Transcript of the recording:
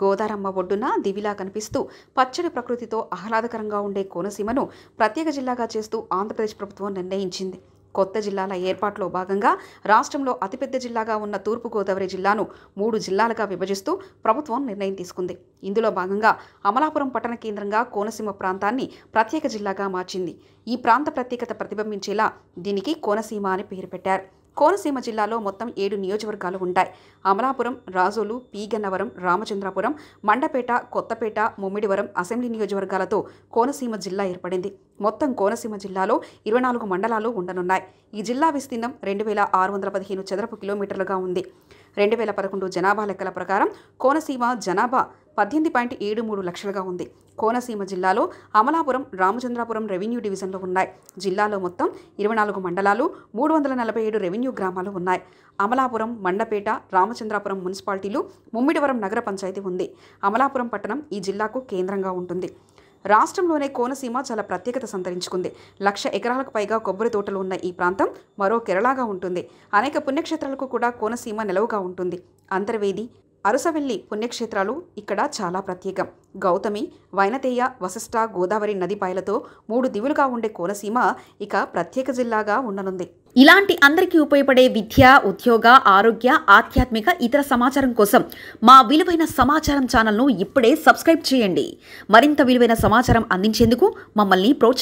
గోదారమ్మ ఒడ్డున దివిలా కనిపిస్తూ పచ్చడి ప్రకృతితో ఆహ్లాదకరంగా ఉండే కోనసీమను ప్రత్యేక జిల్లాగా చేస్తూ ఆంధ్రప్రదేశ్ ప్రభుత్వం నిర్ణయించింది కొత్త జిల్లాల ఏర్పాటులో భాగంగా రాష్ట్రంలో అతిపెద్ద జిల్లాగా ఉన్న తూర్పుగోదావరి జిల్లాను మూడు జిల్లాలుగా విభజిస్తూ ప్రభుత్వం నిర్ణయం తీసుకుంది ఇందులో భాగంగా అమలాపురం పట్టణ కేంద్రంగా కోనసీమ ప్రాంతాన్ని ప్రత్యేక జిల్లాగా మార్చింది ఈ ప్రాంత ప్రత్యేకత ప్రతిబింబించేలా దీనికి కోనసీమ అని పేరు పెట్టారు కోనసీమ జిల్లాలో మొత్తం ఏడు నియోజకవర్గాలు ఉంటాయి అమలాపురం రాజోలు పీగన్నవరం రామచంద్రాపురం మండపేట కొత్తపేట ముమ్మిడివరం అసెంబ్లీ నియోజకవర్గాలతో కోనసీమ జిల్లా ఏర్పడింది మొత్తం కోనసీమ జిల్లాలో ఇరవై నాలుగు మండలాలు ఉండనున్నాయి ఈ జిల్లా విస్తీర్ణం రెండు వేల ఆరు వందల పదిహేను చదరపు కిలోమీటర్లుగా ఉంది రెండు వేల పదకొండు జనాభా లెక్కల ప్రకారం కోనసీమ జనాభా పద్దెనిమిది పాయింట్ ఏడు మూడు లక్షలుగా ఉంది కోనసీమ జిల్లాలో అమలాపురం రామచంద్రాపురం రెవెన్యూ డివిజన్లు ఉన్నాయి జిల్లాలో మొత్తం ఇరవై నాలుగు మండలాలు మూడు వందల నలభై ఏడు రెవెన్యూ గ్రామాలు ఉన్నాయి అమలాపురం మండపేట రామచంద్రాపురం మున్సిపాలిటీలు ముమ్మిడివరం నగర పంచాయతీ ఉంది అమలాపురం పట్టణం ఈ జిల్లాకు కేంద్రంగా ఉంటుంది రాష్ట్రంలోనే కోనసీమ చాలా ప్రత్యేకత సంతరించుకుంది లక్ష ఎకరాలకు పైగా కొబ్బరి తోటలు ఉన్న ఈ ప్రాంతం మరో కేరళగా ఉంటుంది అనేక పుణ్యక్షేత్రాలకు కూడా కోనసీమ నిలవుగా ఉంటుంది అంతర్వేది అరసవెల్లి పుణ్యక్షేత్రాలు ఇక్కడ చాలా ప్రత్యేకం గౌతమి వైనతేయ వశిష్ట గోదావరి నదిపాయలతో మూడు దివులుగా ఉండే కోనసీమ ఇక ప్రత్యేక జిల్లాగా ఉండనుంది ఇలాంటి అందరికీ ఉపయోగపడే విద్య ఉద్యోగ ఆరోగ్య ఆధ్యాత్మిక ఇతర సమాచారం కోసం మా విలువైన సమాచారం ఛానల్ను ఇప్పుడే సబ్స్క్రైబ్ చేయండి మరింత విలువైన సమాచారం అందించేందుకు మమ్మల్ని ప్రోత్సహించారు